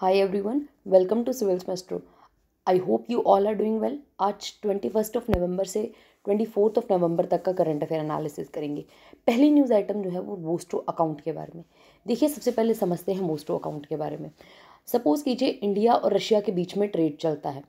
hi everyone welcome to civils maestro I hope you all are doing well आज twenty first of November से twenty fourth of November तक का current affair analysis करेंगे पहली news item जो है वो मोस्टो अकाउंट के बारे में देखिए सबसे पहले समझते हैं मोस्टो अकाउंट के बारे में सपोज़ कीजिए इंडिया और रशिया के बीच में ट्रेड चलता है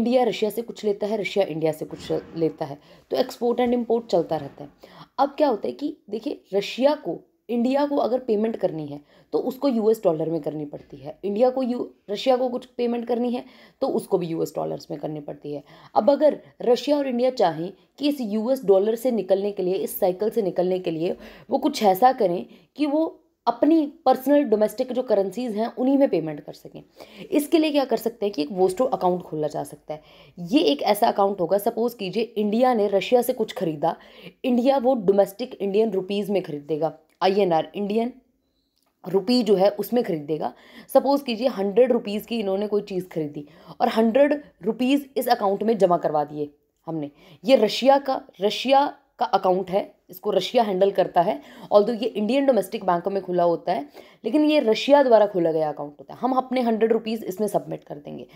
इंडिया रशिया से कुछ लेता है रशिया इंडिया से कुछ लेता है तो एक्सपोर्ट एंड इम्पोर्ट चलता रहता है अब क्या होता है कि देखिए रशिया को इंडिया को अगर पेमेंट करनी है तो उसको यूएस डॉलर में करनी पड़ती है इंडिया को यू रशिया को कुछ पेमेंट करनी है तो उसको भी यूएस डॉलर्स में करनी पड़ती है अब अगर रशिया और इंडिया चाहें कि इस यूएस डॉलर से निकलने के लिए इस साइकिल से निकलने के लिए वो कुछ ऐसा करें कि वो अपनी पर्सनल डोमेस्टिक जो करेंसीज हैं उन्हीं में पेमेंट कर सकें इसके लिए क्या कर सकते हैं कि एक वोस्टो अकाउंट खोला जा सकता है ये एक ऐसा अकाउंट होगा सपोज़ कीजिए इंडिया ने रशिया से कुछ ख़रीदा इंडिया वो डोमेस्टिक इंडियन रुपीज़ में ख़रीदेगा I N R Indian rupee जो है उसमें खरीदेगा सपोज़ कीजिए हंड्रेड रुपीज़ की इन्होंने कोई चीज़ खरीदी और हंड्रेड रुपीज़ इस अकाउंट में जमा करवा दिए हमने ये रशिया का रशिया का अकाउंट है इसको रशिया हैंडल करता है ऑल दो ये इंडियन डोमेस्टिक बैंकों में खुला होता है लेकिन ये रशिया द्वारा खोला गया अकाउंट होता है हम अपने हंड्रेड रुपीज़ इसमें सबमिट कर देंगे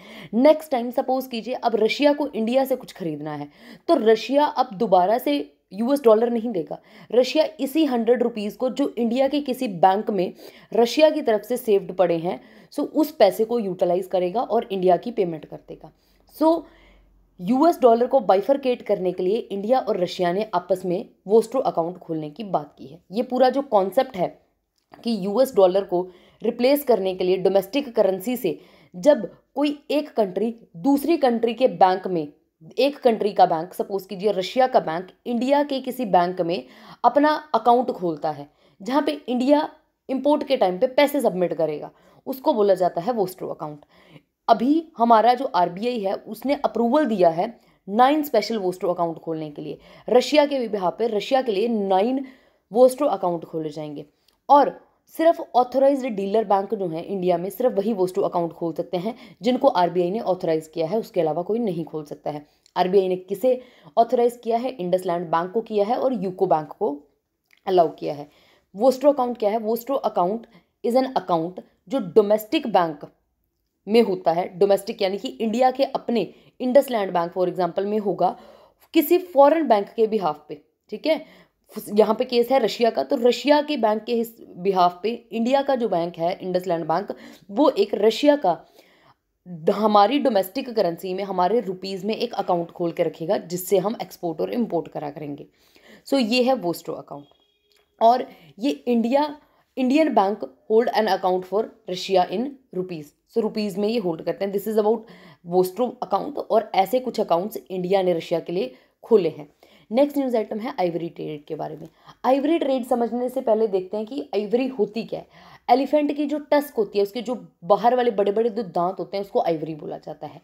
नेक्स्ट टाइम सपोज़ कीजिए अब रशिया को इंडिया से कुछ खरीदना है तो रशिया अब दोबारा से यूएस डॉलर नहीं देगा रशिया इसी हंड्रेड रुपीज़ को जो इंडिया के किसी बैंक में रशिया की तरफ से सेव्ड पड़े हैं सो उस पैसे को यूटिलाइज करेगा और इंडिया की पेमेंट कर देगा सो यूएस डॉलर को बाइफरकेट करने के लिए इंडिया और रशिया ने आपस में वोस्ट्रो अकाउंट खोलने की बात की है ये पूरा जो कॉन्सेप्ट है कि यूएस डॉलर को रिप्लेस करने के लिए डोमेस्टिक करेंसी से जब कोई एक कंट्री दूसरी कंट्री के बैंक में एक कंट्री का बैंक सपोज कीजिए रशिया का बैंक इंडिया के किसी बैंक में अपना अकाउंट खोलता है जहाँ पे इंडिया इंपोर्ट के टाइम पे पैसे सबमिट करेगा उसको बोला जाता है वोस्ट्रो अकाउंट अभी हमारा जो आर है उसने अप्रूवल दिया है नाइन स्पेशल वोस्ट्रो अकाउंट खोलने के लिए रशिया के विवाह पर रशिया के लिए नाइन वोस्ट्रो अकाउंट खोले जाएंगे और सिर्फ ऑथोराइज्ड डीलर बैंक जो है इंडिया में सिर्फ वही वोस्टू अकाउंट खोल सकते हैं जिनको आरबीआई ने ऑथोराइज किया है उसके अलावा कोई नहीं खोल सकता है आरबीआई ने किसे ऑथोराइज किया है इंडस लैंड बैंक को किया है और यूको बैंक को अलाउ किया है वोस्ट्रो अकाउंट क्या है vostro account is an account जो डोमेस्टिक बैंक में होता है डोमेस्टिक यानी कि इंडिया के अपने IndusInd bank for example में होगा किसी फॉरेन बैंक के बिहाफ पे ठीक है यहाँ पे केस है रशिया का तो रशिया के बैंक के बिहाफ पे इंडिया का जो बैंक है इंडस लैंड बैंक वो एक रशिया का हमारी डोमेस्टिक करेंसी में हमारे रुपीज़ में एक अकाउंट खोल के रखेगा जिससे हम एक्सपोर्ट और इम्पोर्ट करा करेंगे सो so, ये है वोस्ट्रो अकाउंट और ये India Indian bank hold an account for Russia in rupees so rupees में ये होल्ड करते हैं this is about vostro account और ऐसे कुछ अकाउंट्स इंडिया ने रशिया के लिए खोले हैं नेक्स्ट न्यूज़ आइटम है आइवरी ट्रेड के बारे में आइवरी ट्रेड समझने से पहले देखते हैं कि आइवरी होती क्या है एलिफेंट की जो टस्क होती है उसके जो बाहर वाले बड़े बड़े जो दांत होते हैं उसको आइवरी बोला जाता है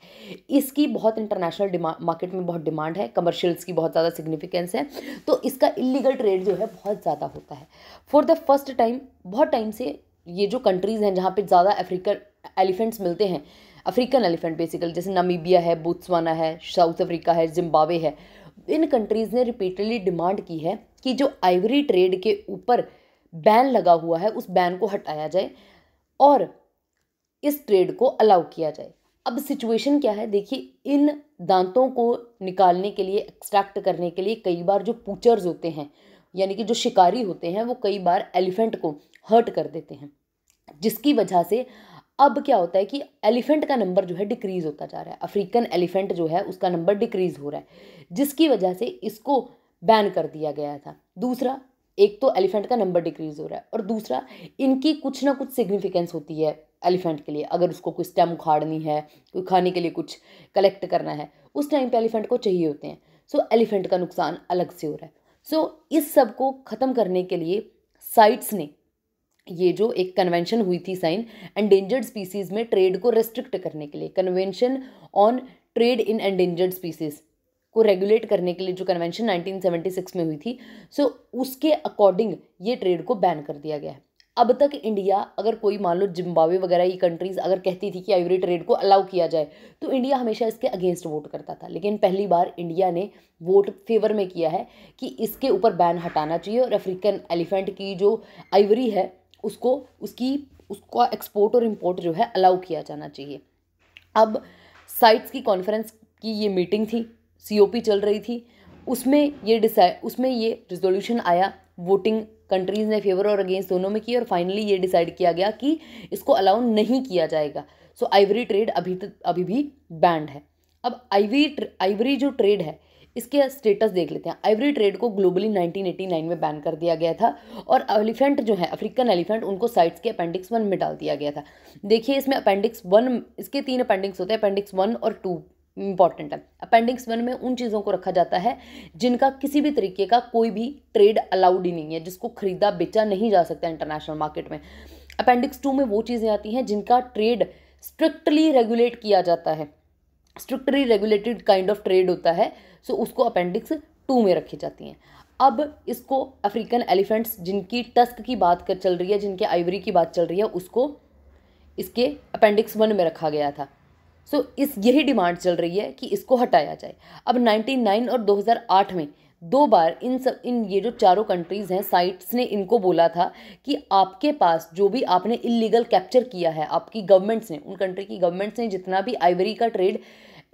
इसकी बहुत इंटरनेशनल मार्केट में बहुत डिमांड है कमर्शियल्स की बहुत ज़्यादा सिग्निफिकेंस है तो इसका इलीगल ट्रेड जो है बहुत ज़्यादा होता है फॉर द फर्स्ट टाइम बहुत टाइम से ये जो कंट्रीज़ हैं जहाँ पे ज़्यादा अफ्रीकन एलिफेंट्स मिलते हैं अफ्रीकन एलिफेंट बेसिकली जैसे नामीबिया है बोत्सवाना है साउथ अफ्रीका है जिम्बावे है इन कंट्रीज़ ने रिपीटली डिमांड की है कि जो आइवरी ट्रेड के ऊपर बैन लगा हुआ है उस बैन को हटाया जाए और इस ट्रेड को अलाउ किया जाए अब सिचुएशन क्या है देखिए इन दांतों को निकालने के लिए एक्सट्रैक्ट करने के लिए कई बार जो पूचर्स होते हैं यानी कि जो शिकारी होते हैं वो कई बार एलिफेंट को हर्ट कर देते हैं जिसकी वजह से अब क्या होता है कि एलिफेंट का नंबर जो है डिक्रीज होता जा रहा है अफ्रीकन एलिफेंट जो है उसका नंबर डिक्रीज हो रहा है जिसकी वजह से इसको बैन कर दिया गया था दूसरा एक तो एलिफेंट का नंबर डिक्रीज हो रहा है और दूसरा इनकी कुछ ना कुछ सिग्निफिकेंस होती है एलिफेंट के लिए अगर उसको कोई स्टेम उखाड़नी है कोई खाने के लिए कुछ कलेक्ट करना है उस टाइम पे एलिफेंट को चाहिए होते हैं सो so, एलिफेंट का नुकसान अलग से हो रहा है सो so, इस सब को ख़त्म करने के लिए साइट्स ने ये जो एक कन्वेंशन हुई थी साइन एंडेंजर्ड स्पीसीज़ में ट्रेड को रेस्ट्रिक्ट करने के लिए convention on trade in endangered species को रेगुलेट करने के लिए जो कन्वेंशन 1976 में हुई थी सो so उसके अकॉर्डिंग ये ट्रेड को बैन कर दिया गया है अब तक इंडिया अगर कोई मान लो जिम्बावे वगैरह ये कंट्रीज़ अगर कहती थी कि आइवरी ट्रेड को अलाउ किया जाए तो इंडिया हमेशा इसके अगेंस्ट वोट करता था लेकिन पहली बार इंडिया ने वोट फेवर में किया है कि इसके ऊपर बैन हटाना चाहिए और अफ्रीकन एलिफेंट की जो आइवरी है उसको उसकी उसको एक्सपोर्ट और इम्पोर्ट जो है अलाउ किया जाना चाहिए अब साइट्स की कॉन्फ्रेंस की ये मीटिंग थी सीओपी चल रही थी उसमें ये डिसाइड उसमें ये रिजोल्यूशन आया वोटिंग कंट्रीज़ ने फेवर और अगेंस्ट दोनों में की और फाइनली ये डिसाइड किया गया कि इसको अलाउ नहीं किया जाएगा सो आइवरी ट्रेड अभी तक अभी भी बैंड है अब आइवरी आइवरी जो ट्रेड है इसके स्टेटस देख लेते हैं आइवरी ट्रेड को ग्लोबली 1989 में बैन कर दिया गया था और एलिफेंट जो है अफ्रीकन एलिफेंट उनको साइट्स के अपेंडिक्स वन में डाल दिया गया था देखिए इसमें अपेंडिक्स वन इसके तीन अपेंडिक्स होते हैं अपेंडिक्स वन और टू इंपॉर्टेंट है अपेंडिक्स वन में उन चीज़ों को रखा जाता है जिनका किसी भी तरीके का कोई भी ट्रेड अलाउड ही नहीं है जिसको खरीदा बेचा नहीं जा सकता इंटरनेशनल मार्केट में अपेंडिक्स टू में वो चीज़ें आती हैं जिनका ट्रेड स्ट्रिक्टली रेगुलेट किया जाता है strictly regulated kind of trade होता है सो उसको अपेंडिक्स टू में रखी जाती हैं अब इसको अफ्रीकन एलिफेंट्स जिनकी टस्क की बात कर चल रही है जिनके आइवरी की बात चल रही है उसको इसके अपेंडिक्स वन में रखा गया था सो so, इस यही डिमांड चल रही है कि इसको हटाया जाए अब 99 और 2008 में दो बार इन सब इन ये जो चारों कंट्रीज़ हैं साइट्स ने इनको बोला था कि आपके पास जो भी आपने इलीगल कैप्चर किया है आपकी गवर्नमेंट्स ने उन कंट्री की गवर्नमेंट्स ने जितना भी आइवरी का ट्रेड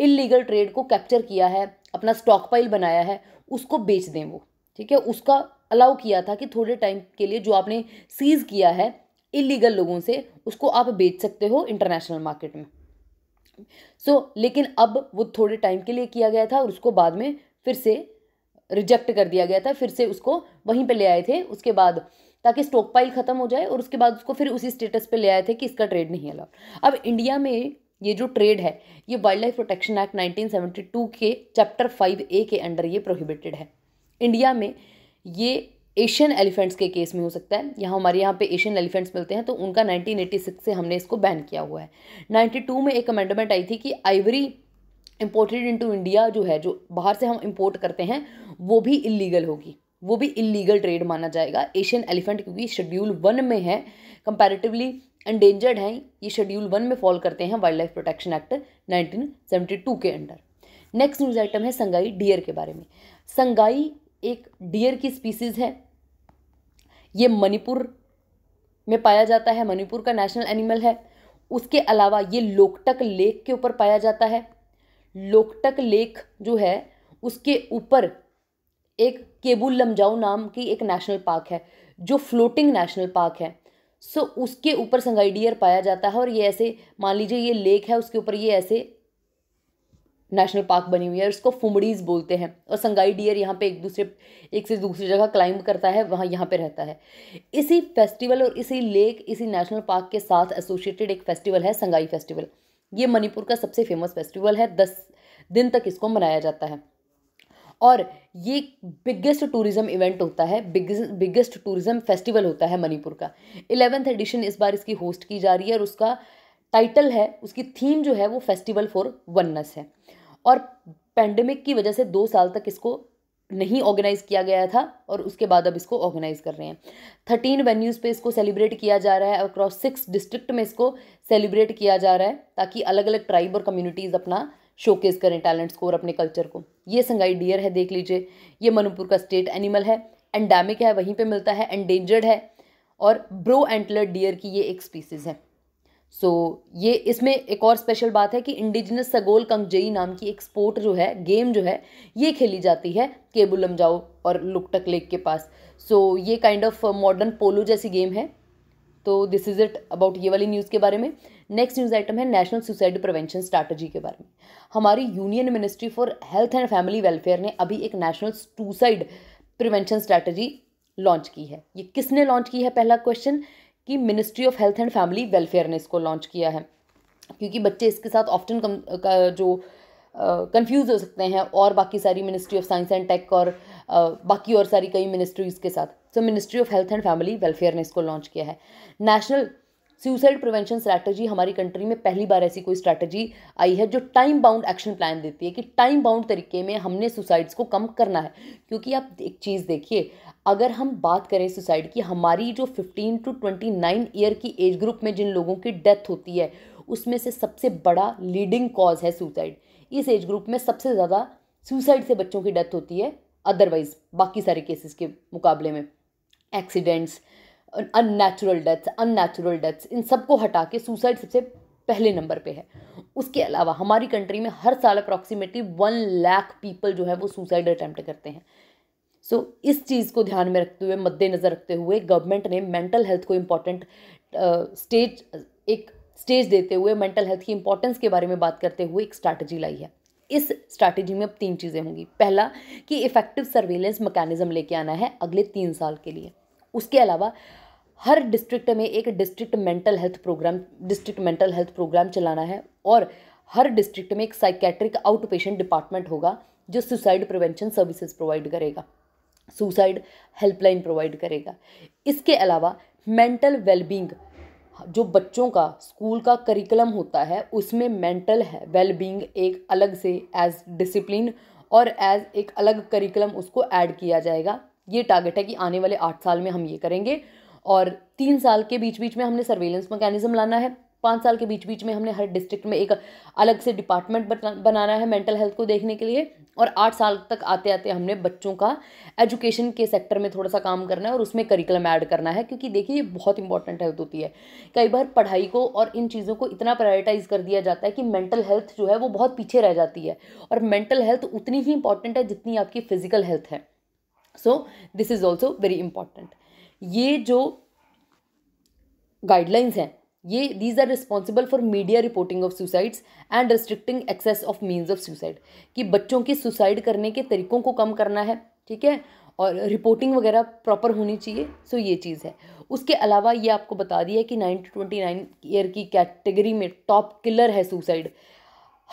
इलीगल ट्रेड को कैप्चर किया है अपना स्टॉक पाइल बनाया है उसको बेच दें वो ठीक है उसका अलाउ किया था कि थोड़े टाइम के लिए जो आपने सीज़ किया है इलीगल लोगों से उसको आप बेच सकते हो इंटरनेशनल मार्केट में सो so, लेकिन अब वो थोड़े टाइम के लिए किया गया था और उसको बाद में फिर से रिजेक्ट कर दिया गया था फिर से उसको वहीं पे ले आए थे उसके बाद ताकि स्टॉक पाइल ख़त्म हो जाए और उसके बाद उसको फिर उसी स्टेटस पे ले आए थे कि इसका ट्रेड नहीं अलाउड अब इंडिया में ये जो ट्रेड है ये वाइल्ड लाइफ प्रोटेक्शन एक्ट 1972 के चैप्टर फाइव ए के अंडर ये प्रोहिबिटेड है इंडिया में ये एशियन एलिफेंट्स के केस में हो सकता है यहाँ हमारे यहाँ पे एशियन एलिफेंट्स मिलते हैं तो उनका 1986 से हमने इसको बैन किया हुआ है 92 में एक अमेंडमेंट आई थी कि आइवरी इम्पोर्टेड इनटू इंडिया जो है जो बाहर से हम इम्पोर्ट करते हैं वो भी इलीगल होगी वो भी इलीगल ट्रेड माना जाएगा एशियन एलिफेंट क्योंकि शेड्यूल वन में है कंपेरेटिवली एंडेंजर्ड हैं ये शेड्यूल वन में फॉल करते हैं वाइल्ड लाइफ प्रोटेक्शन एक्ट 1972 के अंडर नेक्स्ट न्यूज़ आइटम है संगाई डियर के बारे में संगाई एक डियर की स्पीसीज़ है ये मणिपुर में पाया जाता है मणिपुर का नेशनल एनिमल है उसके अलावा ये लोकटक लेक के ऊपर पाया जाता है लोकटक लेक जो है उसके ऊपर एक केबुल लमजाऊ नाम की एक नेशनल पार्क है जो फ्लोटिंग नेशनल पार्क है सो उसके ऊपर संगाई डियर पाया जाता है और ये ऐसे मान लीजिए ये लेक है उसके ऊपर ये ऐसे नेशनल पार्क बनी हुई है इसको फुमड़ीज बोलते हैं और संगाई डियर यहाँ पे एक दूसरे एक से दूसरी जगह क्लाइंब करता है वहाँ यहाँ पे रहता है इसी फेस्टिवल और इसी लेक इसी नेशनल पार्क के साथ एसोसिएटेड एक फेस्टिवल है संगाई फेस्टिवल ये मणिपुर का सबसे फेमस फेस्टिवल है दस दिन तक इसको मनाया जाता है और ये बिगेस्ट टूरिज़्म इवेंट होता है बिगेस्ट टूरिज़्म फेस्टिवल होता है मणिपुर का इलेवेंथ एडिशन इस बार इसकी होस्ट की जा रही है और उसका टाइटल है उसकी थीम जो है वो फेस्टिवल फॉर वननेस है और पैंडमिक की वजह से दो साल तक इसको नहीं ऑर्गेनाइज़ किया गया था और उसके बाद अब इसको ऑर्गेनाइज़ कर रहे हैं थर्टीन वेन्यूज़ पे इसको सेलिब्रेट किया जा रहा है अक्रॉस सिक्स डिस्ट्रिक्ट में इसको सेलिब्रेट किया जा रहा है ताकि अलग अलग ट्राइब और कम्युनिटीज़ अपना शोकेस करें टैलेंट्स को और अपने कल्चर को ये संगाई डियर है देख लीजिए ये मनुपुर का स्टेट एनिमल है एंडेमिक है वहीं पे मिलता है एंडेंजर्ड है और ब्रो एंटलर डियर की ये एक स्पीसीज़ है सो so, ये इसमें एक और स्पेशल बात है कि इंडिजिनस सगोल कंगजई नाम की एक स्पोर्ट जो है गेम जो है ये खेली जाती है केबुलम जाओ और लुकटक लेक के पास सो so, ये काइंड ऑफ मॉडर्न पोलो जैसी गेम है तो दिस इज़ इट अबाउट ये वाली न्यूज़ के बारे में नेक्स्ट न्यूज़ आइटम है नेशनल सुसाइड प्रिवेंशन स्ट्रैटेजी के बारे में हमारी union ministry for health and family welfare ने अभी एक national suicide prevention strategy launch की है ये किसने लॉन्च की है पहला क्वेश्चन कि ministry of health and family welfare ने इसको लॉन्च किया है क्योंकि बच्चे इसके साथ ऑफ्टन कम का जो कंफ्यूज हो सकते हैं और बाकी सारी ministry of science and tech और बाकी और सारी कई मिनिस्ट्रीज़ के साथ so ministry of health and family welfare ने इसको लॉन्च किया है नेशनल सुसाइड प्रिवेंशन स्ट्रैटेजी हमारी कंट्री में पहली बार ऐसी कोई स्ट्रैटेजी आई है जो टाइम बाउंड एक्शन प्लान देती है कि टाइम बाउंड तरीके में हमने सुसाइड्स को कम करना है क्योंकि आप एक चीज़ देखिए अगर हम बात करें सुसाइड की हमारी जो 15 टू 29 ईयर की एज ग्रुप में जिन लोगों की डेथ होती है उसमें से सबसे बड़ा लीडिंग कॉज है सुसाइड इस एज ग्रुप में सबसे ज़्यादा सुसाइड से बच्चों की डेथ होती है अदरवाइज़ बाकी सारे केसेस के मुकाबले में accidents unnatural deaths unnatural deaths इन सबको हटा के सुसाइड सबसे पहले नंबर पे है उसके अलावा हमारी कंट्री में हर साल अप्रॉक्सीमेटली वन लाख पीपल जो है वो सुसाइड अटैम्प्ट करते हैं सो so, इस चीज़ को ध्यान में रखते हुए मद्देनज़र रखते हुए गवर्नमेंट ने मेंटल हेल्थ को इम्पॉर्टेंट स्टेज एक स्टेज देते हुए मेंटल हेल्थ की इंपॉर्टेंस के बारे में बात करते हुए एक स्ट्रैटेजी लाई है इस स्ट्रैटेजी में अब तीन चीज़ें होंगी पहला कि इफ़ेक्टिव सर्वेलेंस मैकेनिज्म लेके आना है अगले तीन साल के लिए उसके अलावा हर डिस्ट्रिक्ट में एक district mental health programme district mental health programme चलाना है और हर डिस्ट्रिक्ट में एक साइकेट्रिक आउट पेशेंट डिपार्टमेंट होगा जो सुसाइड प्रिवेंशन सर्विसेज प्रोवाइड करेगा सुसाइड हेल्पलाइन प्रोवाइड करेगा इसके अलावा मेंटल वेलबींग well जो बच्चों का स्कूल का करिकुलम होता है उसमें मेंटल है वेलबींग एक अलग से एज डिसिप्लिन और एज एक अलग करिकुलम उसको ऐड किया जाएगा ये टारगेट है कि आने वाले आठ साल में हम ये करेंगे और तीन साल के बीच बीच में हमने सर्वेलेंस मैकेनिज्म लाना है पाँच साल के बीच बीच में हमने हर डिस्ट्रिक्ट में एक अलग से डिपार्टमेंट बनाना है मेंटल हेल्थ को देखने के लिए और आठ साल तक आते आते हमने बच्चों का एजुकेशन के सेक्टर में थोड़ा सा काम करना है और उसमें करिकुलम ऐड करना है क्योंकि देखिए ये बहुत इंपॉर्टेंट हेल्थ होती है कई बार पढ़ाई को और इन चीज़ों को इतना प्रायोरिटाइज कर दिया जाता है कि मेंटल हेल्थ जो है वो बहुत पीछे रह जाती है और मेंटल हेल्थ उतनी ही इंपॉर्टेंट है जितनी आपकी फिजिकल हेल्थ है so this is also very important ये जो गाइडलाइंस हैं ये these are responsible for media reporting of suicides and restricting access of means of suicide कि बच्चों की सुसाइड करने के तरीकों को कम करना है ठीक है और रिपोर्टिंग वगैरह प्रॉपर होनी चाहिए सो ये चीज़ है उसके अलावा ये आपको बता दिया कि नाइन ट्वेंटी नाइन ईयर की कैटेगरी में टॉप किलर है सुसाइड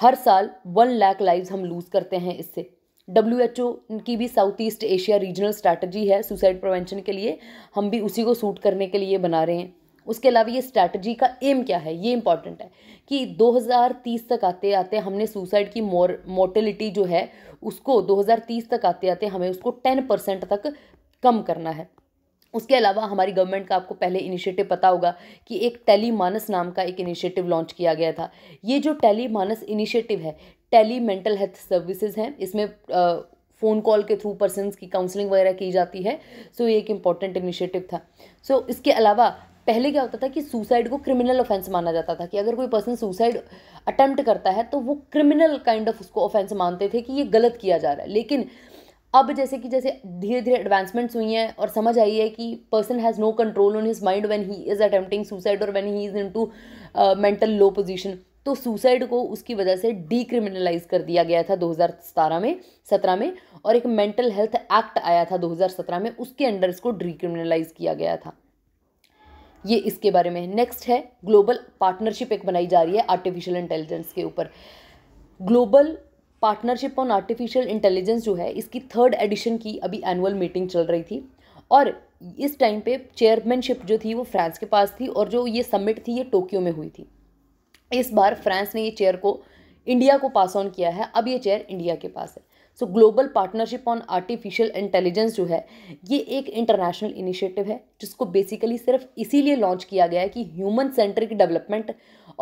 हर साल वन लाख लाइव हम लूज़ करते हैं इससे डब्ल्यू एच ओ की भी South East Asia regional strategy है सुसाइड प्रिवेंशन के लिए हम भी उसी को सूट करने के लिए बना रहे हैं उसके अलावा ये स्ट्रैटेजी का एम क्या है ये इंपॉर्टेंट है कि 2030 तक आते आते हमने सुसाइड की मोर मोर्टेलिटी जो है उसको 2030 तक आते आते हमें उसको 10 परसेंट तक कम करना है उसके अलावा हमारी गवर्नमेंट का आपको पहले इनिशिएटिव पता होगा कि एक टेली मानस नाम का एक इनिशिएटिव लॉन्च किया गया था ये जो टेली मानस इनिशिएटिव है टेली मेंटल हेल्थ सर्विसेज हैं इसमें फ़ोन कॉल के थ्रू पर्सनस की काउंसलिंग वगैरह की जाती है सो so, ये एक इम्पॉर्टेंट इनिशिएटिव था सो so, इसके अलावा पहले क्या होता था कि सुसाइड को क्रिमिनल ऑफेंस माना जाता था कि अगर कोई पर्सन सुसाइड अटेम्प्ट करता है तो वो क्रिमिनल काइंड ऑफ उसको ऑफेंस मानते थे कि ये गलत किया जा रहा है लेकिन अब जैसे कि जैसे धीरे धीरे एडवांसमेंट्स हुई हैं और समझ आई है कि person has no control on his mind when he is attempting suicide और when he is into mental low position तो सुसाइड को उसकी वजह से डीक्रिमिनलाइज कर दिया गया था 2017 में सत्रह में और एक मेंटल हेल्थ एक्ट आया था 2017 में उसके अंडर इसको डीक्रिमिनलाइज किया गया था ये इसके बारे में नेक्स्ट है ग्लोबल पार्टनरशिप एक बनाई जा रही है आर्टिफिशियल इंटेलिजेंस के ऊपर global partnership on artificial intelligence जो है इसकी थर्ड एडिशन की अभी एनुअल मीटिंग चल रही थी और इस टाइम पे चेयरमैनशिप जो थी वो फ्रांस के पास थी और जो ये समिट थी ये टोक्यो में हुई थी इस बार फ्रांस ने ये चेयर को इंडिया को पास ऑन किया है अब ये चेयर इंडिया के पास है so global partnership on artificial intelligence जो है ये एक इंटरनेशनल इनिशिएटिव है जिसको बेसिकली सिर्फ इसीलिए लॉन्च किया गया है कि ह्यूमन सेंट्रिक डेवलपमेंट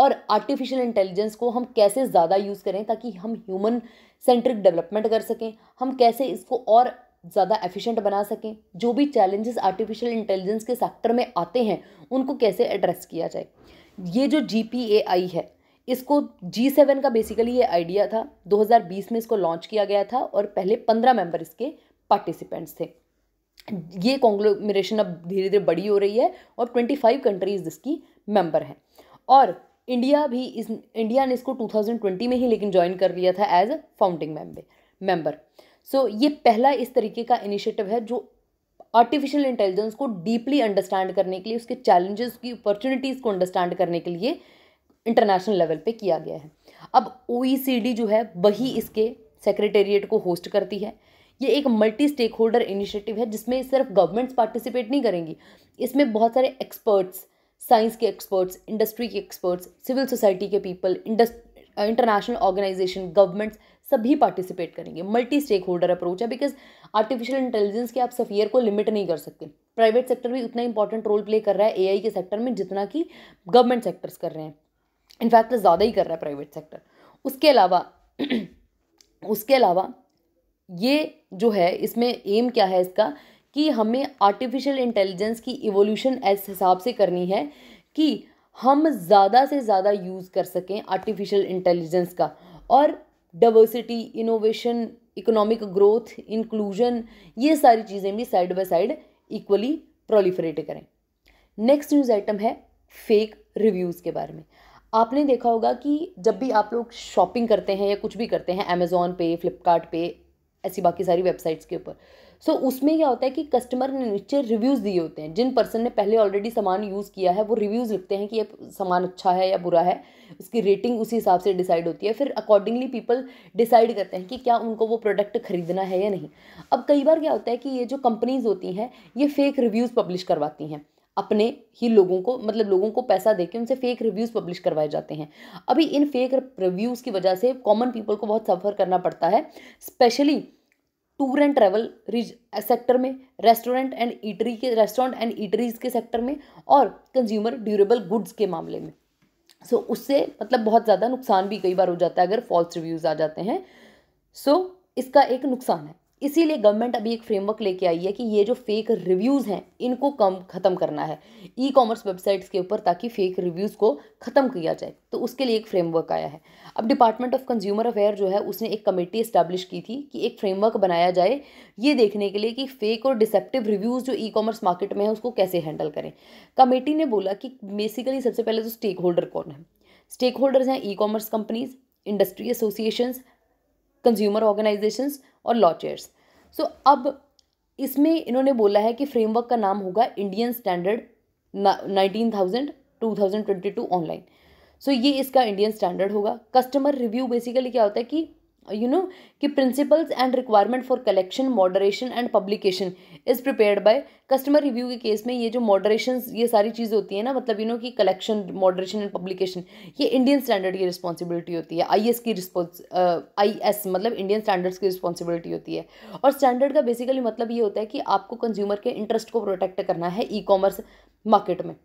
और आर्टिफिशियल इंटेलिजेंस को हम कैसे ज़्यादा यूज़ करें ताकि हम ह्यूमन सेंट्रिक डेवलपमेंट कर सकें हम कैसे इसको और ज़्यादा एफिशिएंट बना सकें जो भी चैलेंजेस आर्टिफिशियल इंटेलिजेंस के सेक्टर में आते हैं उनको कैसे एड्रेस किया जाए ये जो जी है इसको जी सेवन का बेसिकली ये आइडिया था 2020 में इसको लॉन्च किया गया था और पहले पंद्रह मेंबर इसके पार्टिसिपेंट्स थे ये कॉन्ग्लोमरेशन अब धीरे धीरे बड़ी हो रही है और 25 कंट्रीज इसकी मेंबर हैं और इंडिया भी इस इंडिया ने इसको 2020 में ही लेकिन ज्वाइन कर लिया था as a founding member member so ये पहला इस तरीके का इनिशिएटिव है जो आर्टिफिशियल इंटेलिजेंस को डीपली अंडरस्टैंड करने के लिए उसके चैलेंजेस की अपॉर्चुनिटीज़ को अंडरस्टैंड करने के लिए इंटरनेशनल लेवल पे किया गया है अब ओ e जो है वही इसके सेक्रेटेरिएट को होस्ट करती है ये एक मल्टी स्टेक होल्डर इनिशिएटिव है जिसमें सिर्फ गवर्नमेंट्स पार्टिसिपेट नहीं करेंगी इसमें बहुत सारे एक्सपर्ट्स साइंस के एक्सपर्ट्स इंडस्ट्री के एक्सपर्ट्स सिविल सोसाइटी के पीपल इंडस्ट इंटरनेशनल ऑर्गेनाइजेशन गवर्नमेंट्स सभी पार्टिसिपेट करेंगे मल्टी स्टेक होल्डर अप्रोच है बिकॉज आर्टिफिशियल इंटेलिजेंस के आप सफियर को लिमिट नहीं कर सकते प्राइवेट सेक्टर भी उतना इंपॉर्टेंट रोल प्ले कर रहा है एआई के सेक्टर में जितना कि गवर्नमेंट सेक्टर्स कर रहे हैं इनफैक्ट ज़्यादा ही कर रहा है प्राइवेट सेक्टर उसके अलावा उसके अलावा ये जो है इसमें एम क्या है इसका कि हमें आर्टिफिशियल इंटेलिजेंस की इवोल्यूशन इस हिसाब से करनी है कि हम ज़्यादा से ज़्यादा यूज़ कर सकें आर्टिफिशियल इंटेलिजेंस का और diversity innovation economic growth inclusion ये सारी चीज़ें भी side by side equally proliferate करें नेक्स्ट न्यूज़ आइटम है फेक रिव्यूज़ के बारे में आपने देखा होगा कि जब भी आप लोग शॉपिंग करते हैं या कुछ भी करते हैं अमेज़ोन पे फ्लिपकार्ट पे ऐसी बाकी सारी वेबसाइट्स के ऊपर सो so, उसमें क्या होता है कि कस्टमर ने नीचे रिव्यूज़ दिए होते हैं जिन पर्सन ने पहले ऑलरेडी सामान यूज़ किया है वो रिव्यूज़ लिखते हैं कि ये सामान अच्छा है या बुरा है उसकी रेटिंग उसी हिसाब से डिसाइड होती है फिर अकॉर्डिंगली पीपल डिसाइड करते हैं कि क्या उनको वो प्रोडक्ट खरीदना है या नहीं अब कई बार क्या होता है कि ये जो कंपनीज़ होती हैं ये फेक रिव्यूज़ पब्लिश करवाती हैं अपने ही लोगों को मतलब लोगों को पैसा दे के उनसे फेक रिव्यूज़ पब्लिश करवाए जाते हैं अभी इन फेक रिव्यूज़ की वजह से कॉमन पीपल को बहुत सफ़र करना पड़ता है specially tour and travel sector में रेस्टोरेंट एंड ईटरी के रेस्टोरेंट एंड ईटरीज के सेक्टर में और कंज्यूमर ड्यूरेबल गुड्स के मामले में सो so, उससे मतलब बहुत ज़्यादा नुकसान भी कई बार हो जाता है अगर फॉल्स रिव्यूज़ आ जाते हैं सो so, इसका एक नुकसान है इसीलिए गवर्नमेंट अभी एक फ्रेमवर्क लेके आई है कि ये जो फेक रिव्यूज़ हैं इनको कम ख़त्म करना है ई कॉमर्स वेबसाइट्स के ऊपर ताकि फेक रिव्यूज़ को ख़त्म किया जाए तो उसके लिए एक फ्रेमवर्क आया है अब डिपार्टमेंट ऑफ कंज्यूमर अफेयर जो है उसने एक कमेटी इस्टेब्लिश की थी कि एक फ्रेमवर्क बनाया जाए ये देखने के लिए कि फेक और डिसेप्टिव रिव्यूज़ जो ई कॉमर्स मार्केट में है उसको कैसे हैंडल करें कमेटी ने बोला कि बेसिकली सबसे पहले तो स्टेक होल्डर कौन है स्टेक होल्डर्स हैं e commerce companies industry associations consumer organisations और लॉ चेयर्स सो अब इसमें इन्होंने बोला है कि फ्रेमवर्क का नाम होगा Indian standard nineteen thousand two thousand twenty two online so ये इसका इंडियन स्टैंडर्ड होगा कस्टमर रिव्यू बेसिकली क्या होता है कि यू नो कि principles and requirement for collection moderation and publication is prepared by customer review के केस में ये जो मॉडरेशन ये सारी चीज़ें होती है ना मतलब यू नो कि कलेक्शन मॉडरेशन एंड पब्लिकेशन ये इंडियन स्टैंडर्ड की रिस्पॉन्सिबिलिटी होती है आई एस की रिस्पॉन्स आई एस मतलब इंडियन स्टैंडर्ड्स की रिस्पॉन्सिबिलिटी होती है और स्टैंडर्ड का बेसिकली मतलब ये होता है कि आपको कंज्यूमर के इंटरेस्ट को प्रोटेक्ट करना है ई कॉमर्स मार्केट में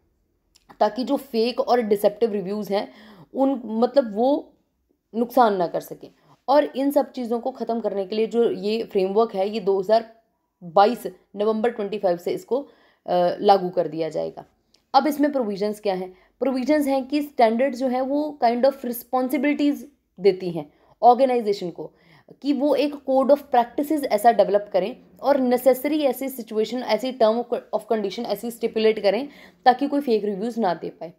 ताकि जो फेक और डिसेप्टिव रिव्यूज़ हैं उन मतलब वो नुकसान ना कर सकें और इन सब चीज़ों को ख़त्म करने के लिए जो ये फ्रेमवर्क है ये 2022 नवंबर 25 से इसको लागू कर दिया जाएगा अब इसमें प्रोविजंस क्या हैं प्रोविजंस हैं कि स्टैंडर्ड जो हैं वो काइंड ऑफ रिस्पॉन्सिबिलिटीज़ देती हैं ऑर्गेनाइजेशन को कि वो एक कोड ऑफ प्रैक्टिसेस ऐसा डेवलप करें और नेसेसरी ऐसी सिचुएशन ऐसी टर्म ऑफ कंडीशन ऐसी स्टिपुलेट करें ताकि कोई फेक रिव्यूज़ ना दे पाए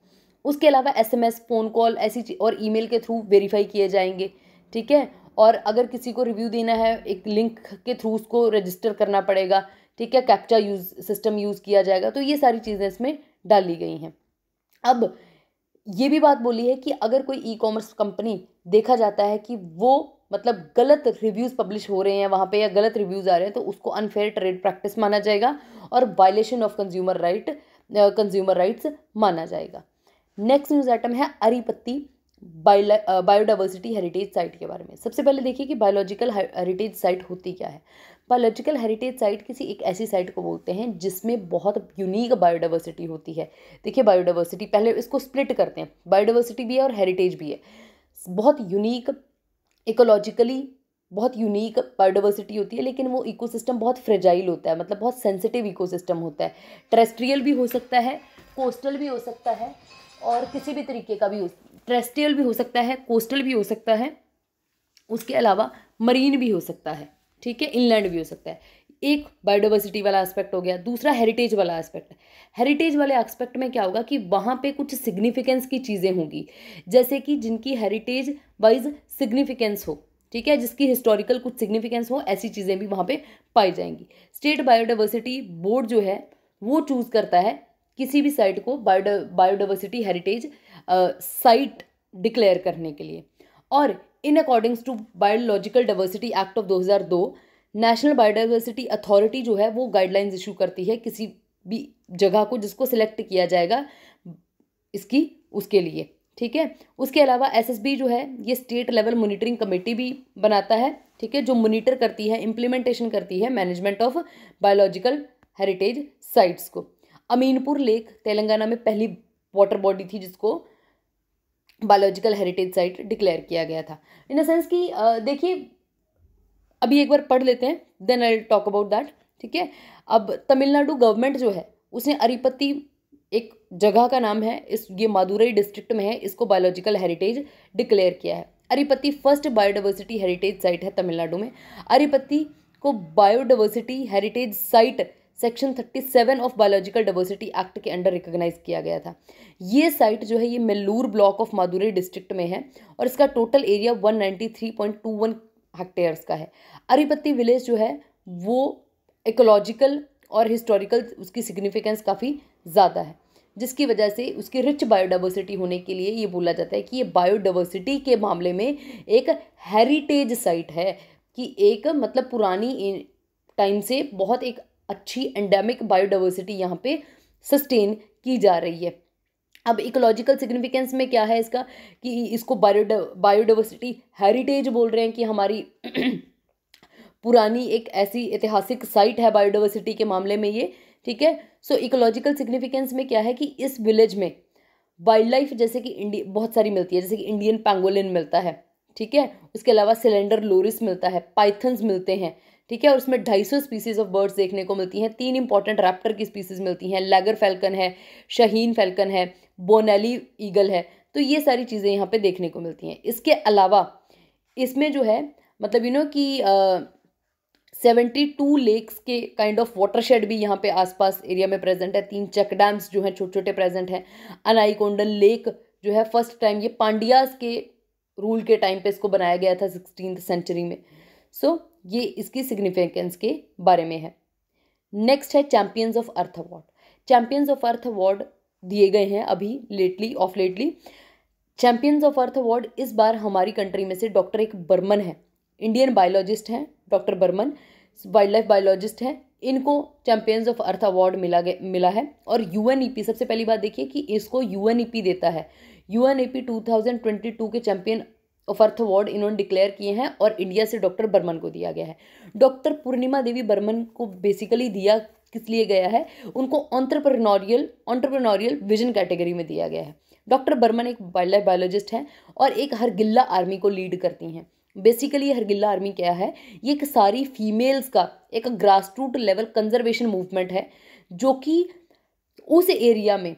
उसके अलावा एसएमएस फ़ोन कॉल ऐसी और ईमेल के थ्रू वेरीफाई किए जाएंगे ठीक है और अगर किसी को रिव्यू देना है एक लिंक के थ्रू उसको रजिस्टर करना पड़ेगा ठीक है कैप्चा यूज़ सिस्टम यूज़ किया जाएगा तो ये सारी चीज़ें इसमें डाली गई हैं अब ये भी बात बोली है कि अगर कोई ई कॉमर्स कंपनी देखा जाता है कि वो मतलब गलत रिव्यूज़ पब्लिश हो रहे हैं वहाँ पे या गलत रिव्यूज़ आ रहे हैं तो उसको अनफेयर ट्रेड प्रैक्टिस माना जाएगा और violation of consumer right consumer rights माना जाएगा नेक्स्ट न्यूज़ आइटम है अरीपत्ती बायोडाइवर्सिटी हेरिटेज साइट के बारे में सबसे पहले देखिए कि बायोलॉजिकल हेरिटेज साइट होती क्या है बायोलॉजिकल हेरिटेज साइट किसी एक ऐसी साइट को बोलते हैं जिसमें बहुत यूनिक बायोडाइवर्सिटी होती है देखिए बायोडाइवर्सिटी पहले इसको स्प्लिट करते हैं बायोडाइवर्सिटी भी है और हेरिटेज भी है बहुत यूनिक इकोलॉजिकली बहुत यूनिक बायोडाइवर्सिटी होती है लेकिन वो इकोसिस्टम बहुत फ्रेजाइल होता है मतलब बहुत सेंसिटिव इकोसिस्टम होता है टेरेस्ट्रियल भी हो सकता है कोस्टल भी हो सकता है और किसी भी तरीके का भी ट्रेस्टियल भी हो सकता है कोस्टल भी हो सकता है उसके अलावा मरीन भी हो सकता है ठीक है इनलैंड भी हो सकता है एक बायोडाइवर्सिटी वाला एस्पेक्ट हो गया दूसरा हेरिटेज वाला एस्पेक्ट हेरिटेज वाले एस्पेक्ट में क्या होगा कि वहाँ पे कुछ सिग्निफिकेंस की चीज़ें होंगी जैसे कि जिनकी हेरिटेज वाइज सिग्निफिकेंस हो ठीक है जिसकी हिस्टोरिकल कुछ सिग्निफिकेंस हो ऐसी चीज़ें भी वहाँ पे पाई जाएंगी स्टेट बायोडाइवर्सिटी बोर्ड जो है वो चूज़ करता है किसी भी साइट को बायोडाइवर्सिटी हेरिटेज साइट डिक्लेयर करने के लिए और in accordance to biological diversity act of 2002 national biodiversity authority जो है वो गाइडलाइंस इशू करती है किसी भी जगह को जिसको सिलेक्ट किया जाएगा इसकी उसके लिए ठीक है उसके अलावा एसएसबी जो है ये स्टेट लेवल मोनिटरिंग कमेटी भी बनाता है ठीक है जो मोनिटर करती है इम्प्लीमेंटेशन करती है management of biological heritage sites को अमीनपुर लेक तेलंगाना में पहली वाटर बॉडी थी जिसको बायोलॉजिकल हेरिटेज साइट डिक्लेयर किया गया था इन द सेंस कि देखिए अभी एक बार पढ़ लेते हैं then I talk about that ठीक है अब तमिलनाडु गवर्नमेंट जो है उसने अरिपति एक जगह का नाम है इस ये मादुरई डिस्ट्रिक्ट में है इसको बायोलॉजिकल हेरिटेज डिक्लेयर किया है Arittapatti first biodiversity heritage site है तमिलनाडु में अरिपत्ति को biodiversity heritage site section 37 of biological diversity act के अंडर रिकॉग्नाइज किया गया था ये साइट जो है ये Melur block of Madurai district में है और इसका टोटल एरिया 193.21 हेक्टेयर्स का है अरीपत्ती विलेज जो है वो इकोलॉजिकल और हिस्टोरिकल उसकी सिग्निफिकेंस काफ़ी ज़्यादा है जिसकी वजह से उसकी रिच बायोडाइवर्सिटी होने के लिए ये बोला जाता है कि ये बायोडाइवर्सिटी के मामले में एक हेरिटेज साइट है कि एक मतलब पुरानी टाइम से बहुत एक अच्छी एंडेमिक बायोडाइवर्सिटी यहाँ पे सस्टेन की जा रही है अब इकोलॉजिकल सिग्निफिकेंस में क्या है इसका कि इसको बायोडाइवर्सिटी हेरिटेज बोल रहे हैं कि हमारी पुरानी एक ऐसी ऐतिहासिक साइट है बायोडाइवर्सिटी के मामले में ये ठीक है सो इकोलॉजिकल सिग्निफिकेंस में क्या है कि इस विलेज में वाइल्ड लाइफ जैसे कि इंडिया बहुत सारी मिलती है जैसे कि इंडियन पैंगोलिन मिलता है ठीक है उसके अलावा सिलेंडर लोरिस मिलता है पाइथन्स मिलते हैं ठीक है और उसमें ढाई सौ स्पीसीज ऑफ बर्ड्स देखने को मिलती हैं तीन इंपॉर्टेंट रैप्टर की स्पीसीज मिलती हैं लेगर फैल्कन है शहीन फैल्कन है बोनेली ईगल है तो ये सारी चीज़ें यहाँ पे देखने को मिलती हैं इसके अलावा इसमें जो है मतलब यू नो कि सेवेंटी टू लेक्स के काइंड ऑफ वाटरशेड भी यहाँ पे आसपास एरिया में प्रेजेंट है तीन चक डैम्स जो हैं छोटे छोटे प्रेजेंट हैं अनाईकोंडल लेक जो है फर्स्ट टाइम ये पांडियाज के रूल के टाइम पे इसको बनाया गया था सिक्सटीन सेंचुरी में सो so, ये इसकी सिग्निफिकेंस के बारे में है नेक्स्ट है champions of earth award champions of earth award दिए गए हैं अभी lately of lately champions of earth award इस बार हमारी कंट्री में से डॉक्टर एक बर्मन है इंडियन बायोलॉजिस्ट हैं doctor Barman wildlife biologist हैं इनको चैम्पियंस ऑफ अर्थ अवार्ड मिला गया मिला है और यू सबसे पहली बात देखिए कि इसको यू देता है यू एन ट्वेंटी टू के चैम्पियन ऑफ अर्थ अवार्ड इन्होंने डिक्लेयर किए हैं और इंडिया से डॉक्टर बर्मन को दिया गया है डॉक्टर पूर्णिमा देवी बर्मन को बेसिकली दिया किस लिए गया है उनको ऑन्ट्रप्रनोरियल ऑन्ट्रप्रनोरियल विजन कैटेगरी में दिया गया है डॉक्टर बर्मन एक वाइल्ड लाइफ बायोलॉजिस्ट हैं और एक हरगिल्ला आर्मी को लीड करती हैं बेसिकली हरगिल्ला आर्मी क्या है ये एक सारी फीमेल्स का एक grass root level conservation movement है जो कि उस एरिया में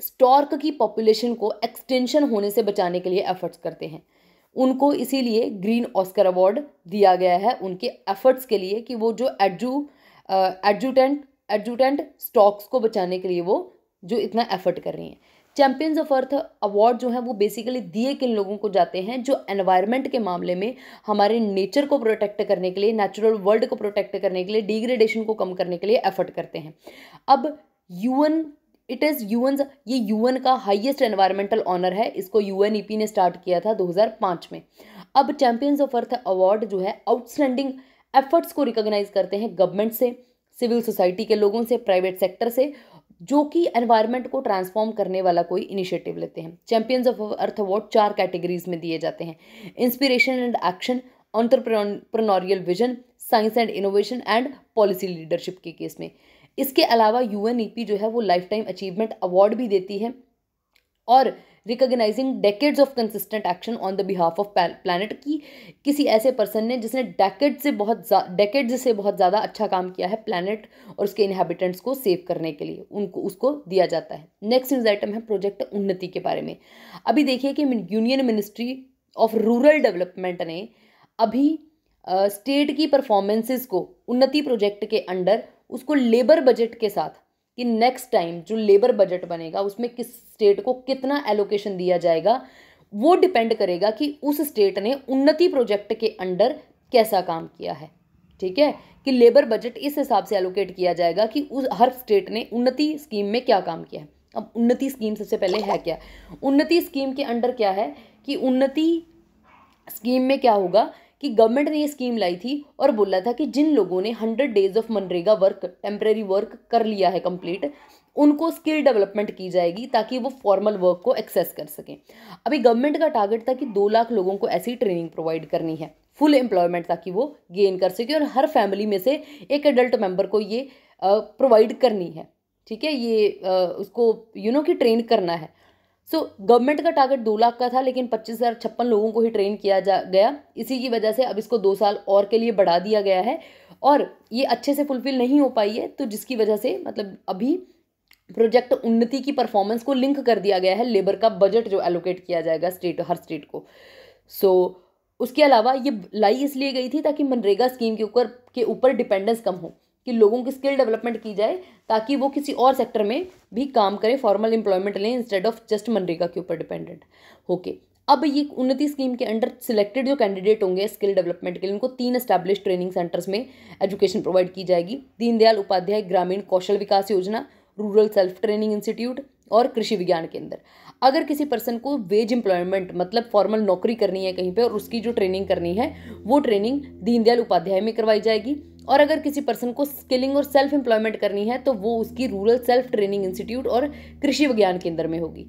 स्टॉर्क की पॉपुलेशन को एक्सटेंशन होने से बचाने के लिए एफर्ट्स करते हैं उनको इसीलिए ग्रीन ऑस्कर अवार्ड दिया गया है उनके एफर्ट्स के लिए कि वो जो एडजू एडजूटेंट एडजूटेंट स्टॉक्स को बचाने के लिए वो जो इतना एफर्ट कर रही हैं चैम्पियंस ऑफ अर्थ अवार्ड जो है वो बेसिकली दिए किन लोगों को जाते हैं जो एनवायरनमेंट के मामले में हमारे नेचर को प्रोटेक्ट करने के लिए नेचुरल वर्ल्ड को प्रोटेक्ट करने के लिए डिग्रेडेशन को कम करने के लिए एफर्ट करते हैं अब यूएन इट इज़ यूएन ये यूएन का हाईएस्ट एनवायरमेंटल ऑनर है इसको यूएनईपी e ने स्टार्ट किया था 2005 में अब चैंपियंस ऑफ अर्थ अवार्ड जो है आउटस्टैंडिंग एफर्ट्स को रिकॉग्नाइज करते हैं गवर्नमेंट से सिविल सोसाइटी के लोगों से प्राइवेट सेक्टर से जो कि एनवायरनमेंट को ट्रांसफॉर्म करने वाला कोई इनिशिएटिव लेते हैं चैंपियंस ऑफ अर्थ अवार्ड चार कैटेगरीज में दिए जाते हैं inspiration and action entrepreneurial vision science and innovation and policy leadership के केस में इसके अलावा यू e जो है वो लाइफ टाइम अचीवमेंट अवार्ड भी देती है और recognising decades of consistent action on the behalf of planet की किसी ऐसे पर्सन ने जिसने डेकेड से बहुत डेकेड से बहुत ज़्यादा अच्छा काम किया है प्लानट और उसके इनहेबिटेंट्स को सेव करने के लिए उनको उसको दिया जाता है नेक्स्ट न्यूज़ आइटम है प्रोजेक्ट उन्नति के बारे में अभी देखिए कि union ministry of rural development ने अभी स्टेट uh, की परफॉर्मेंसेस को उन्नति प्रोजेक्ट के अंडर उसको लेबर बजट के साथ कि नेक्स्ट टाइम जो लेबर बजट बनेगा उसमें किस स्टेट को कितना एलोकेशन दिया जाएगा वो डिपेंड करेगा कि उस स्टेट ने उन्नति प्रोजेक्ट के अंडर कैसा काम किया है ठीक है कि लेबर बजट इस हिसाब से एलोकेट किया जाएगा कि उस हर स्टेट ने उन्नति स्कीम में क्या काम किया है अब उन्नति स्कीम सबसे पहले है क्या उन्नति स्कीम के अंडर क्या है कि उन्नति स्कीम में क्या होगा कि गवर्नमेंट ने ये स्कीम लाई थी और बोला था कि जिन लोगों ने हंड्रेड डेज ऑफ मनरेगा वर्क टेम्प्रेरी वर्क कर लिया है कंप्लीट उनको स्किल डेवलपमेंट की जाएगी ताकि वो फॉर्मल वर्क को एक्सेस कर सकें अभी गवर्नमेंट का टारगेट था कि दो लाख लोगों को ऐसी ट्रेनिंग प्रोवाइड करनी है फुल एम्प्लॉयमेंट ताकि वो गेन कर सके और हर फैमिली में से एक एडल्ट मेंबर को ये प्रोवाइड करनी है ठीक है ये उसको यू नो कि ट्रेन करना है सो so, गवर्नमेंट का टारगेट दो लाख का था लेकिन पच्चीस हज़ार छप्पन लोगों को ही ट्रेन किया जा गया इसी की वजह से अब इसको दो साल और के लिए बढ़ा दिया गया है और ये अच्छे से फुलफिल नहीं हो पाई है तो जिसकी वजह से मतलब अभी प्रोजेक्ट उन्नति की परफॉर्मेंस को लिंक कर दिया गया है लेबर का बजट जो एलोकेट किया जाएगा स्टेट हर स्टेट को सो so, उसके अलावा ये लाई इसलिए गई थी ताकि मनरेगा स्कीम के ऊपर के ऊपर डिपेंडेंस कम हो कि लोगों की स्किल डेवलपमेंट की जाए ताकि वो किसी और सेक्टर में भी काम करें फॉर्मल एम्प्लॉयमेंट लें इंस्टेड ऑफ जस्ट मनरेगा के ऊपर डिपेंडेंट ओके अब ये उन्नति स्कीम के अंडर सिलेक्टेड जो कैंडिडेट होंगे स्किल डेवलपमेंट के लिए उनको तीन स्टैब्लिश ट्रेनिंग सेंटर्स में एजुकेशन प्रोवाइड की जाएगी दीनदयाल उपाध्याय ग्रामीण कौशल विकास योजना रूरल सेल्फ ट्रेनिंग इंस्टीट्यूट और कृषि विज्ञान के अंदर अगर किसी पर्सन को वेज एम्प्लॉयमेंट मतलब फॉर्मल नौकरी करनी है कहीं पे और उसकी जो ट्रेनिंग करनी है वो ट्रेनिंग दीनदयाल उपाध्याय में करवाई जाएगी और अगर किसी पर्सन को स्किलिंग और सेल्फ एम्प्लॉयमेंट करनी है तो वो उसकी रूरल सेल्फ ट्रेनिंग इंस्टीट्यूट और कृषि विज्ञान केंद्र में होगी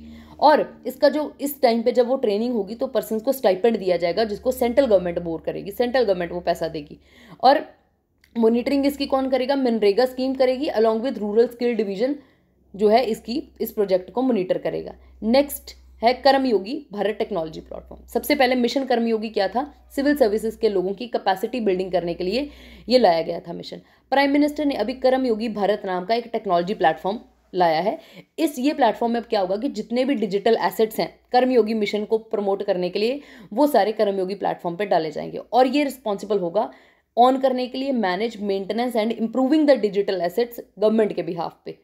और इसका जो इस टाइम पे जब वो ट्रेनिंग होगी तो पर्सन को स्टाइपेंड दिया जाएगा जिसको सेंट्रल गवर्नमेंट बोर करेगी सेंट्रल गवर्नमेंट वो पैसा देगी और मॉनिटरिंग इसकी कौन करेगा मनरेगा स्कीम करेगी along with rural skill division जो है इसकी इस प्रोजेक्ट को मोनिटर करेगा नेक्स्ट है कर्मयोगी भारत टेक्नोलॉजी प्लेटफॉर्म सबसे पहले मिशन कर्मयोगी क्या था सिविल सर्विसेज के लोगों की कैपेसिटी बिल्डिंग करने के लिए ये लाया गया था मिशन प्राइम मिनिस्टर ने अभी कर्मयोगी भारत नाम का एक टेक्नोलॉजी प्लेटफॉर्म लाया है इस ये प्लेटफॉर्म में अब क्या होगा कि जितने भी डिजिटल एसेट्स हैं कर्मयोगी मिशन को प्रमोट करने के लिए वो सारे कर्मयोगी प्लेटफॉर्म पर डाले जाएंगे और ये रिस्पॉन्सिबल होगा ऑन करने के लिए manage maintenance and improving the digital assets government के बिहाफ पे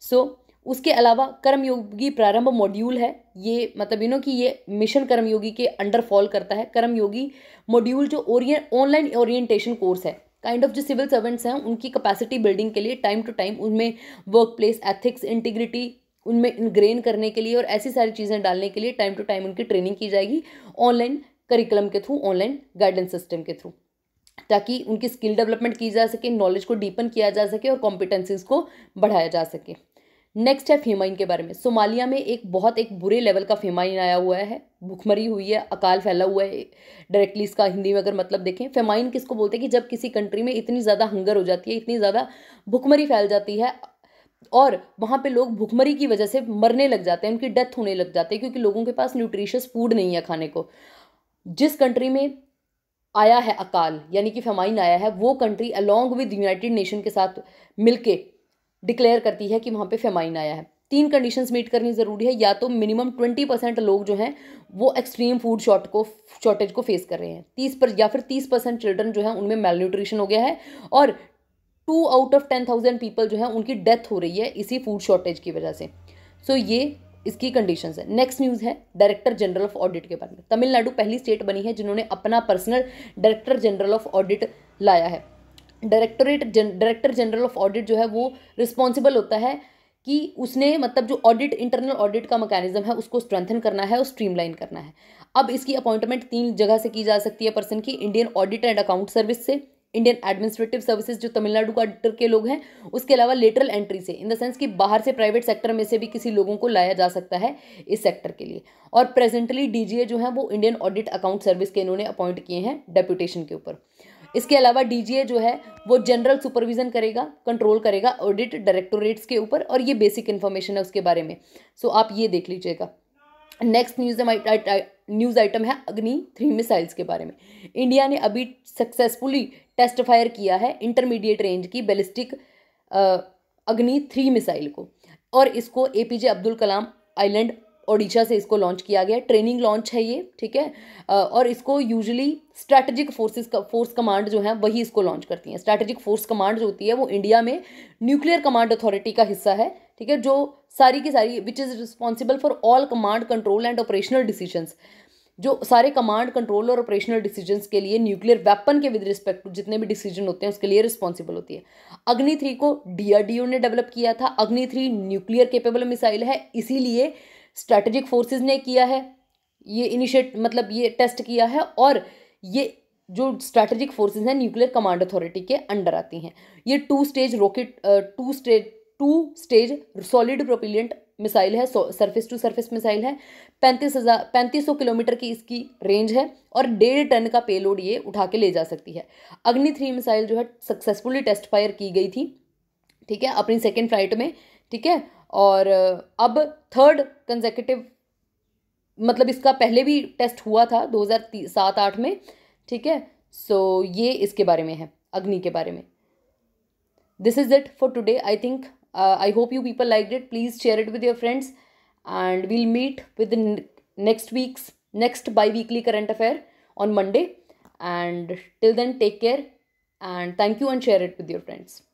सो उसके अलावा कर्मयोगी प्रारंभ मॉड्यूल है ये मतलब यू नो कि ये मिशन कर्मयोगी के अंडर फॉल करता है कर्मयोगी मॉड्यूल जो ओरियन ऑनलाइन ओरिएंटेशन कोर्स है काइंड ऑफ जो सिविल सर्वेंट्स हैं उनकी कैपेसिटी बिल्डिंग के लिए टाइम टू टाइम उनमें वर्क प्लेस एथिक्स इंटीग्रिटी उनमें इनग्रेन करने के लिए और ऐसी सारी चीज़ें डालने के लिए टाइम टू टाइम उनकी ट्रेनिंग की जाएगी ऑनलाइन करिकुलम के थ्रू ऑनलाइन गाइडेंस सिस्टम के थ्रू ताकि उनकी स्किल डेवलपमेंट की जा सके नॉलेज को डीपन किया जा सके और कॉम्पिटेंसीज को बढ़ाया जा सके नेक्स्ट है फेमाइन के बारे में सोमालिया में एक बहुत एक बुरे लेवल का फेमाइन आया हुआ है भुखमरी हुई है अकाल फैला हुआ है डायरेक्टली इसका हिंदी में अगर मतलब देखें फेमाइन किसको बोलते हैं कि जब किसी कंट्री में इतनी ज़्यादा हंगर हो जाती है इतनी ज़्यादा भुखमरी फैल जाती है और वहाँ पे लोग भुखमरी की वजह से मरने लग जाते हैं उनकी डेथ होने लग जाती है क्योंकि लोगों के पास न्यूट्रिशियस फूड नहीं है खाने को जिस कंट्री में आया है अकाल यानी कि फेमाइन आया है वो country along with united nation के साथ मिलके डिक्लेयर करती है कि वहाँ पे फेमाइन आया है तीन कंडीशंस मीट करनी ज़रूरी है या तो मिनिमम ट्वेंटी परसेंट लोग जो हैं वो एक्सट्रीम फूड शॉर्ट को शॉर्टेज को फेस कर रहे हैं तीस पर या फिर तीस परसेंट चिल्ड्रन जो है उनमें मेल न्यूट्रिशन हो गया है और two out of ten thousand people जो है उनकी डेथ हो रही है इसी फूड शॉर्टेज की वजह से सो so, ये इसकी कंडीशन है नेक्स्ट न्यूज़ है डायरेक्टर जनरल ऑफ ऑडिट के बारे में तमिलनाडु पहली स्टेट बनी है जिन्होंने अपना personal director general of audit लाया है डायरेक्टोरेट जन डायरेक्टर जनरल ऑफ ऑडिट जो है वो रिस्पॉन्सिबल होता है कि उसने मतलब जो ऑडिट इंटरनल ऑडिट का मैकेनिज्म है उसको स्ट्रेंथन करना है और स्ट्रीमलाइन करना है अब इसकी अपॉइंटमेंट तीन जगह से की जा सकती है पर्सन की Indian audit and account service से इंडियन एडमिनिस्ट्रेटिव सर्विसेज जो तमिलनाडु का ऑडिटर के लोग हैं उसके अलावा लेटरल एंट्री से इन द सेंस कि बाहर से प्राइवेट सेक्टर में से भी किसी लोगों को लाया जा सकता है इस सेक्टर के लिए और प्रेजेंटली डीजीए जो है वो इंडियन ऑडिट अकाउंट सर्विस के इन्होंने अपॉइंट किए हैं डेपुटेशन के ऊपर इसके अलावा डीजीए जो है वो जनरल सुपरविजन करेगा कंट्रोल करेगा ऑडिट डायरेक्टोरेट्स के ऊपर और ये बेसिक इन्फॉर्मेशन है उसके बारे में सो so, आप ये देख लीजिएगा नेक्स्ट न्यूज न्यूज़ आइटम है अग्नि थ्री मिसाइल्स के बारे में इंडिया ने अभी सक्सेसफुली टेस्ट फायर किया है इंटरमीडिएट रेंज की बैलिस्टिक अग्नि थ्री मिसाइल को और इसको ए अब्दुल कलाम आइलैंड ओडिशा से इसको लॉन्च किया गया ट्रेनिंग लॉन्च है ये ठीक है और इसको यूजुअली स्ट्रैटेजिक फोर्सेस का फोर्स कमांड जो है वही इसको लॉन्च करती हैं स्ट्रैटेजिक फोर्स कमांड जो होती है वो इंडिया में न्यूक्लियर कमांड अथॉरिटी का हिस्सा है ठीक है जो सारी की सारी which is responsible for all command control and operational decisions जो सारे कमांड कंट्रोल और ऑपरेशनल डिसीजंस के लिए न्यूक्लियर वेपन के विद रिस्पेक्ट टू जितने भी डिसीजन होते हैं उसके लिए रिस्पॉन्सिबल होती है अग्नि थ्री को डीआरडीओ ने डेवलप किया था अग्नि थ्री न्यूक्लियर केपेबल मिसाइल है इसीलिए स्ट्रैटेजिक फोर्सेस ने किया है ये इनिशिएट मतलब ये टेस्ट किया है और ये जो स्ट्रैटेजिक फोर्सेस हैं न्यूक्लियर कमांड अथॉरिटी के अंडर आती हैं ये two stage rocket two stage two stage solid propellant missile है सरफेस टू सरफेस मिसाइल है पैंतीस हज़ार पैंतीस सौ किलोमीटर की इसकी रेंज है और डेढ़ टन का पेलोड ये उठा के ले जा सकती है अग्नि थ्री मिसाइल जो है सक्सेसफुली टेस्ट फायर की गई थी ठीक है अपनी सेकेंड फ्लाइट में ठीक है और अब थर्ड कंजेकेटिव मतलब इसका पहले भी टेस्ट हुआ था दो हज़ार सात आठ में ठीक है सो so, ये इसके बारे में है अग्नि के बारे में this is it for today I think I hope you people like it please share it with your friends and we'll meet with next weeks next bi weekly current affair on Monday and till then take care and thank you and share it with your friends